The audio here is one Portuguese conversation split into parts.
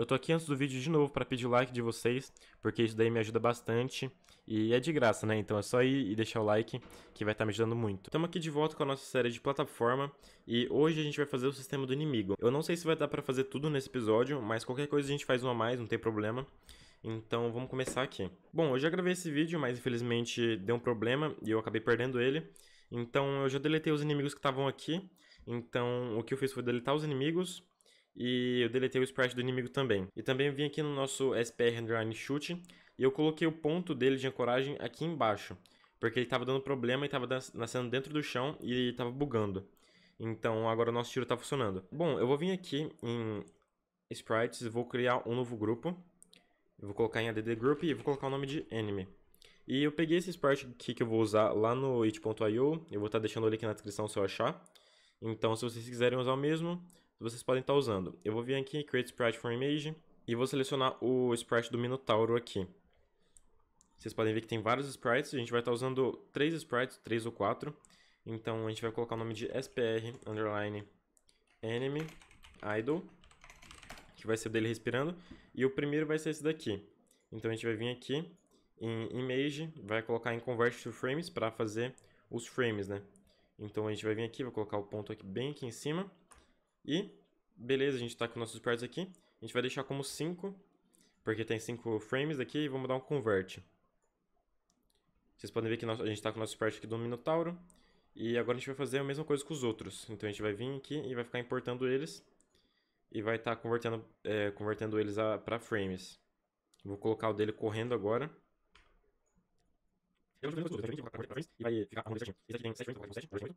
Eu tô aqui antes do vídeo de novo para pedir o like de vocês, porque isso daí me ajuda bastante. E é de graça, né? Então é só ir e deixar o like, que vai estar tá me ajudando muito. Estamos aqui de volta com a nossa série de plataforma, e hoje a gente vai fazer o sistema do inimigo. Eu não sei se vai dar para fazer tudo nesse episódio, mas qualquer coisa a gente faz uma a mais, não tem problema. Então vamos começar aqui. Bom, eu já gravei esse vídeo, mas infelizmente deu um problema e eu acabei perdendo ele. Então eu já deletei os inimigos que estavam aqui. Então o que eu fiz foi deletar os inimigos, e eu deletei o sprite do inimigo também. E também vim aqui no nosso SPR Underline Shoot e eu coloquei o ponto dele de ancoragem aqui embaixo, porque ele estava dando problema e estava nascendo dentro do chão e estava bugando. Então agora o nosso tiro está funcionando. Bom, eu vou vir aqui em Sprites, vou criar um novo grupo. Eu vou colocar em add group e vou colocar o nome de enemy. E eu peguei esse sprite aqui que eu vou usar lá no it.io, eu vou estar tá deixando o link na descrição se eu achar. Então se vocês quiserem usar o mesmo, vocês podem estar tá usando. Eu vou vir aqui em Create Sprite from Image e vou selecionar o sprite do Minotauro aqui. Vocês podem ver que tem vários sprites, a gente vai estar tá usando três sprites, três ou quatro. Então a gente vai colocar o nome de SPR underline enemy idol, que vai ser dele respirando, e o primeiro vai ser esse daqui. Então a gente vai vir aqui em image, vai colocar em convert to frames para fazer os frames, né? Então a gente vai vir aqui, vou colocar o ponto aqui bem aqui em cima e, beleza, a gente está com nossos sprites aqui. A gente vai deixar como 5, porque tem 5 frames aqui e vamos dar um convert. Vocês podem ver que a gente está com o nosso sprite aqui do Minotauro. E agora a gente vai fazer a mesma coisa com os outros. Então a gente vai vir aqui e vai ficar importando eles. E vai estar tá convertendo, é, convertendo eles para frames. Vou colocar o dele correndo agora. E vai ficar Esse aqui tem 7 frames, 7, 8,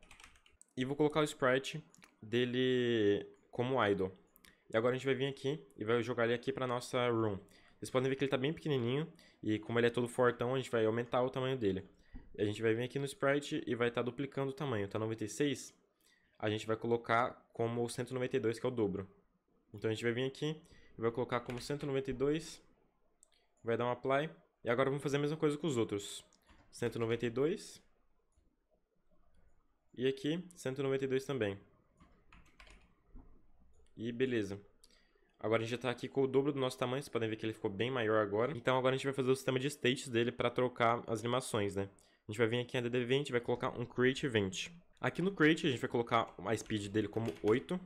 E vou colocar o sprite dele como idle. E agora a gente vai vir aqui e vai jogar ele aqui para nossa room. Vocês podem ver que ele está bem pequenininho e como ele é todo fortão, a gente vai aumentar o tamanho dele. E a gente vai vir aqui no sprite e vai estar tá duplicando o tamanho. Tá 96, a gente vai colocar como 192, que é o dobro. Então a gente vai vir aqui e vai colocar como 192, vai dar um apply. E agora vamos fazer a mesma coisa com os outros. 192, e aqui, 192 também. E beleza. Agora a gente já está aqui com o dobro do nosso tamanho, vocês podem ver que ele ficou bem maior agora. Então agora a gente vai fazer o sistema de states dele para trocar as animações, né? A gente vai vir aqui em DD20 vai colocar um create event. Aqui no create a gente vai colocar a speed dele como 8.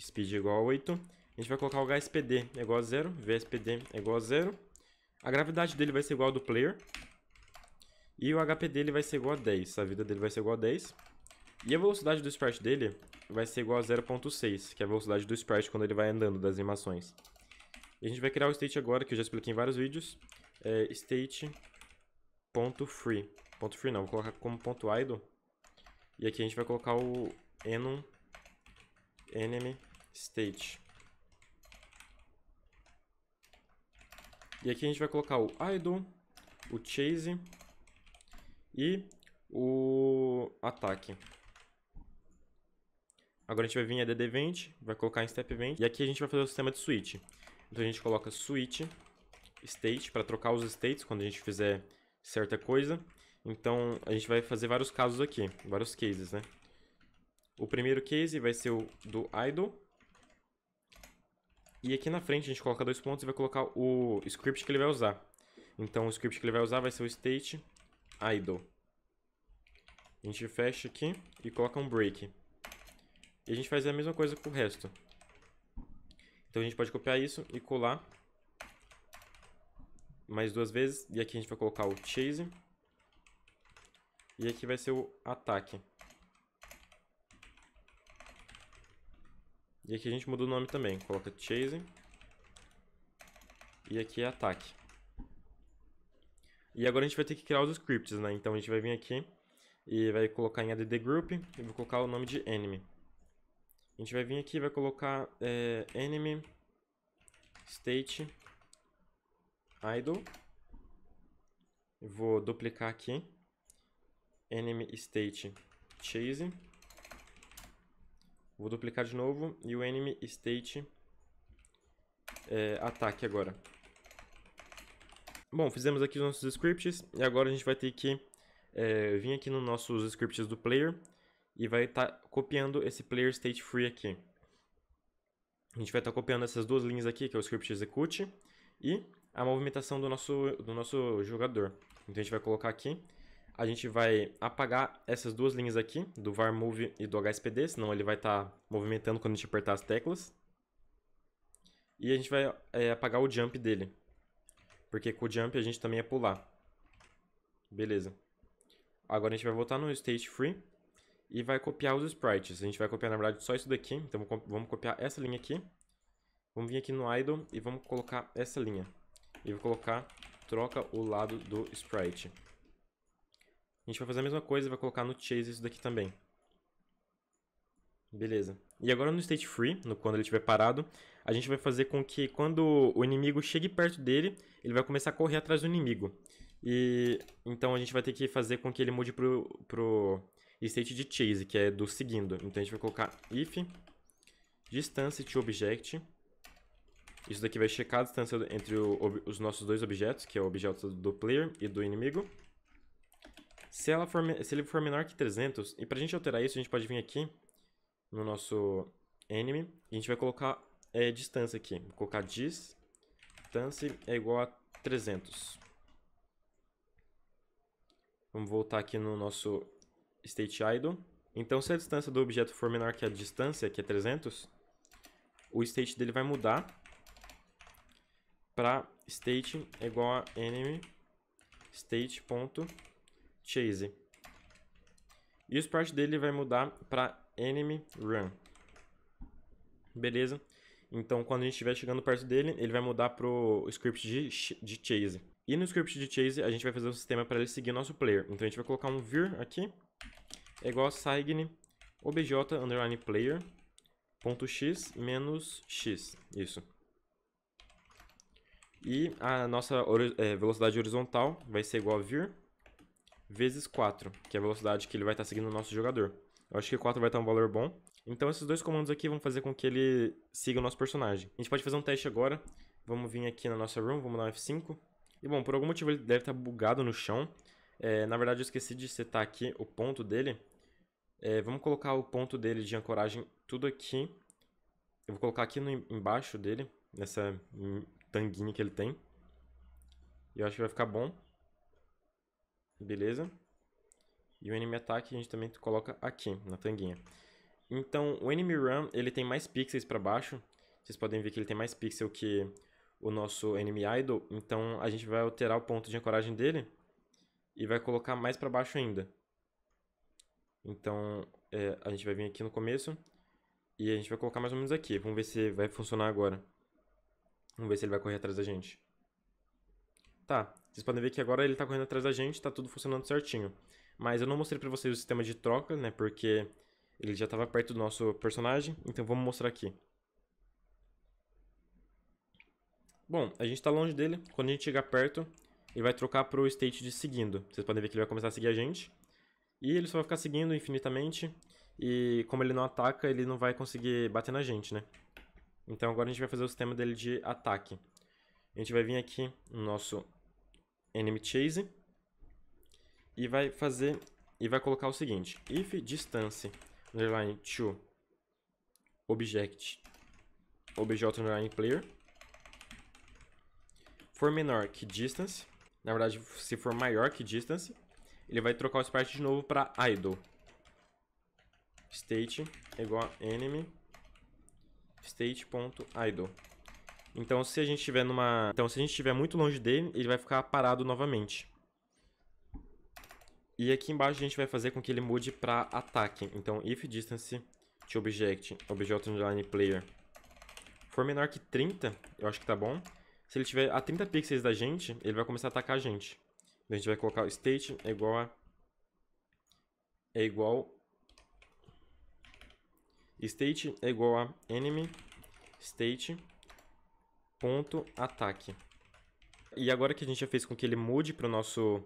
Speed igual a 8. A gente vai colocar o HSPD igual a 0, VSPD igual a 0. A gravidade dele vai ser igual ao do player. E o HP dele vai ser igual a 10, a vida dele vai ser igual a 10. E a velocidade do sprite dele vai ser igual a 0.6, que é a velocidade do sprite quando ele vai andando das animações. E a gente vai criar o state agora, que eu já expliquei em vários vídeos, é state.free. Ponto free não, vou colocar como ponto idle. E aqui a gente vai colocar o enum enemy state. E aqui a gente vai colocar o idle, o chase e o ataque. Agora a gente vai vir em DD20, vai colocar em step 20. E aqui a gente vai fazer o sistema de switch. Então a gente coloca switch state para trocar os states quando a gente fizer certa coisa. Então a gente vai fazer vários casos aqui, vários cases, né? O primeiro case vai ser o do idle. E aqui na frente a gente coloca dois pontos e vai colocar o script que ele vai usar. Então o script que ele vai usar vai ser o state idle. A gente fecha aqui e coloca um break. E a gente faz a mesma coisa com o resto. Então a gente pode copiar isso e colar mais duas vezes. E aqui a gente vai colocar o chase. E aqui vai ser o ataque. E aqui a gente muda o nome também. Coloca chase. E aqui é ataque. E agora a gente vai ter que criar os scripts, né? Então a gente vai vir aqui e vai colocar em add group e vou colocar o nome de enemy. A gente vai vir aqui e vai colocar é, enemy state idle. Eu vou duplicar aqui. Enemy state chase. Vou duplicar de novo e o enemy state é, ataque agora. Bom, fizemos aqui os nossos scripts e agora a gente vai ter que é, vir aqui nos nossos scripts do player e vai estar tá copiando esse player state free aqui. A gente vai estar tá copiando essas duas linhas aqui, que é o script execute e a movimentação do nosso, do nosso jogador. Então a gente vai colocar aqui, a gente vai apagar essas duas linhas aqui, do var move e do hspd, senão ele vai estar tá movimentando quando a gente apertar as teclas. E a gente vai é, apagar o jump dele. Porque com o jump a gente também ia é pular. Beleza. Agora a gente vai voltar no state free e vai copiar os sprites. A gente vai copiar, na verdade, só isso daqui. Então vamos copiar essa linha aqui. Vamos vir aqui no idle e vamos colocar essa linha. E vou colocar troca o lado do sprite. A gente vai fazer a mesma coisa e vai colocar no chase isso daqui também. Beleza. E agora no state free, no, quando ele estiver parado, a gente vai fazer com que quando o inimigo chegue perto dele, ele vai começar a correr atrás do inimigo. E então a gente vai ter que fazer com que ele mude pro, pro state de chase, que é do seguindo. Então a gente vai colocar if distance to object. Isso daqui vai checar a distância entre o, os nossos dois objetos, que é o objeto do player e do inimigo. Se, ela for, se ele for menor que 300, e pra gente alterar isso, a gente pode vir aqui no nosso enemy. E a gente vai colocar é, distância aqui. Vou colocar distância é igual a 300. Vamos voltar aqui no nosso state idle. Então, se a distância do objeto for menor que a distância, que é 300, o state dele vai mudar para state é igual a enemy state.chase. E o sprite dele vai mudar para enemy run. Beleza? Então, quando a gente estiver chegando perto dele, ele vai mudar pro script de, de chase. E no script de chase, a gente vai fazer o um sistema para ele seguir nosso player. Então, a gente vai colocar um vir aqui, é igual a sign obj underline player ponto x menos x, isso. E a nossa é, velocidade horizontal vai ser igual a vir vezes 4, que é a velocidade que ele vai estar tá seguindo o nosso jogador. Eu acho que 4 vai estar um valor bom. Então esses dois comandos aqui vão fazer com que ele siga o nosso personagem. A gente pode fazer um teste agora. Vamos vir aqui na nossa room, vamos dar um F5. E bom, por algum motivo ele deve estar bugado no chão. É, na verdade eu esqueci de setar aqui o ponto dele. É, vamos colocar o ponto dele de ancoragem tudo aqui. Eu vou colocar aqui no, embaixo dele, nessa tanguinha que ele tem. E eu acho que vai ficar bom. Beleza. E o enemy attack a gente também coloca aqui, na tanguinha. Então, o enemy run, ele tem mais pixels para baixo. Vocês podem ver que ele tem mais pixel que o nosso enemy idle. Então, a gente vai alterar o ponto de ancoragem dele e vai colocar mais para baixo ainda. Então, é, a gente vai vir aqui no começo e a gente vai colocar mais ou menos aqui. Vamos ver se vai funcionar agora. Vamos ver se ele vai correr atrás da gente. Tá, vocês podem ver que agora ele está correndo atrás da gente, está tudo funcionando certinho. Mas eu não mostrei para vocês o sistema de troca, né? Porque ele já estava perto do nosso personagem, então vamos mostrar aqui. Bom, a gente está longe dele. Quando a gente chegar perto, ele vai trocar pro state de seguindo. Vocês podem ver que ele vai começar a seguir a gente. E ele só vai ficar seguindo infinitamente. E como ele não ataca, ele não vai conseguir bater na gente, né? Então agora a gente vai fazer o sistema dele de ataque. A gente vai vir aqui no nosso enemy chase e vai fazer e vai colocar o seguinte: if distance underline to object obj underline player for menor que distance, na verdade, se for maior que distance, ele vai trocar o sprite de novo para idle. State é igual a enemy state.idle. Então se a gente estiver numa, então se a gente estiver muito longe dele, ele vai ficar parado novamente. E aqui embaixo a gente vai fazer com que ele mude para ataque. Então if distance to object, object online player for menor que 30, eu acho que tá bom. Se ele tiver a 30 pixels da gente, ele vai começar a atacar a gente. Então a gente vai colocar o state é igual a é igual state é igual a enemy state ponto ataque. E agora que a gente já fez com que ele mude para o nosso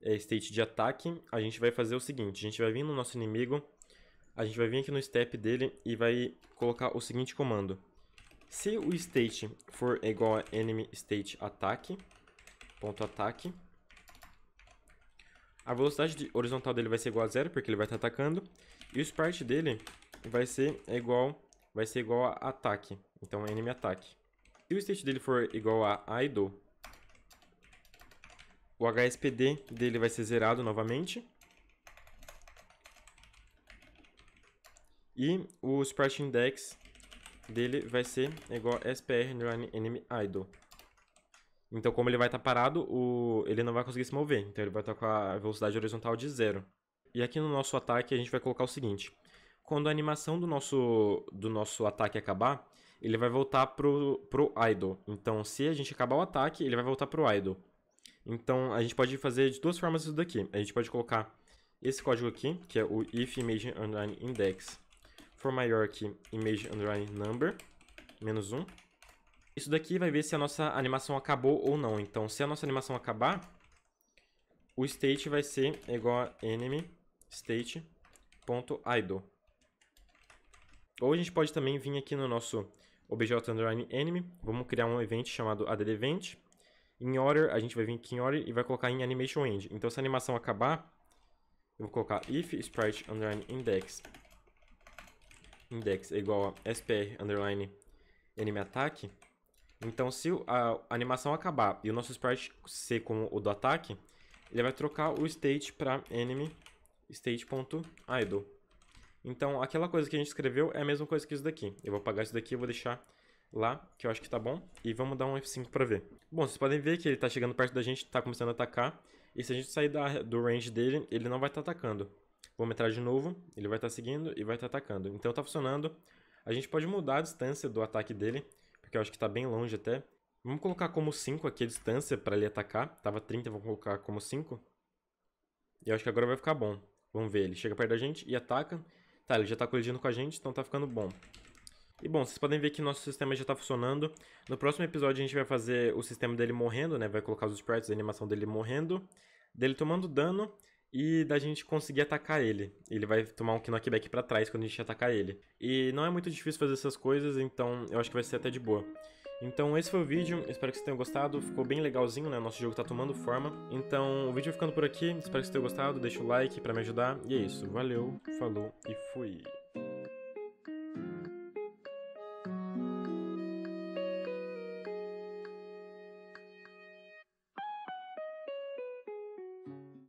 é, state de ataque, a gente vai fazer o seguinte, a gente vai vir no nosso inimigo, a gente vai vir aqui no step dele e vai colocar o seguinte comando. Se o state for igual a enemy state ataque, ponto ataque, a velocidade de horizontal dele vai ser igual a zero, porque ele vai estar tá atacando, e o sprite dele vai ser igual, vai ser igual a ataque, então enemy ataque. Se o state dele for igual a idle, o HSPD dele vai ser zerado novamente. E o sprite index dele vai ser igual a SPR enemy idle. Então, como ele vai estar tá parado, o... ele não vai conseguir se mover. Então, ele vai estar tá com a velocidade horizontal de zero. E aqui no nosso ataque, a gente vai colocar o seguinte. Quando a animação do nosso, do nosso ataque acabar, ele vai voltar pro, pro idle. Então, se a gente acabar o ataque, ele vai voltar pro idle. Então, a gente pode fazer de duas formas isso daqui. A gente pode colocar esse código aqui, que é o if image underline index for maior que image underline number, menos um. Isso daqui vai ver se a nossa animação acabou ou não. Então, se a nossa animação acabar, o state vai ser igual a enemy state.idle. Ou a gente pode também vir aqui no nosso obj underline enemy, vamos criar um evento chamado add event. Em order, a gente vai vir aqui em order e vai colocar em animation end. Então se a animação acabar, eu vou colocar if sprite underline index index é igual a spr underline anime ataque. Então se a animação acabar e o nosso sprite ser como o do ataque, ele vai trocar o state para enemy state.idle. Então, aquela coisa que a gente escreveu é a mesma coisa que isso daqui. Eu vou apagar isso daqui, e vou deixar lá, que eu acho que tá bom. E vamos dar um F5 pra ver. Bom, vocês podem ver que ele tá chegando perto da gente, tá começando a atacar. E se a gente sair da, do range dele, ele não vai estar tá atacando. Vamos entrar de novo, ele vai estar tá seguindo e vai estar tá atacando. Então tá funcionando. A gente pode mudar a distância do ataque dele, porque eu acho que tá bem longe até. Vamos colocar como 5 aqui a distância pra ele atacar. Tava 30, vamos colocar como 5. E eu acho que agora vai ficar bom. Vamos ver, ele chega perto da gente e ataca. Tá, ele já tá colidindo com a gente, então tá ficando bom. E bom, vocês podem ver que nosso sistema já tá funcionando. No próximo episódio a gente vai fazer o sistema dele morrendo, né? Vai colocar os sprites, a animação dele morrendo, dele tomando dano e da gente conseguir atacar ele. Ele vai tomar um knockback para trás quando a gente atacar ele. E não é muito difícil fazer essas coisas, então eu acho que vai ser até de boa. Então esse foi o vídeo, espero que vocês tenham gostado, ficou bem legalzinho, né? Nosso jogo tá tomando forma. Então o vídeo vai ficando por aqui, espero que vocês tenham gostado, deixa o like pra me ajudar. E é isso, valeu, falou e fui!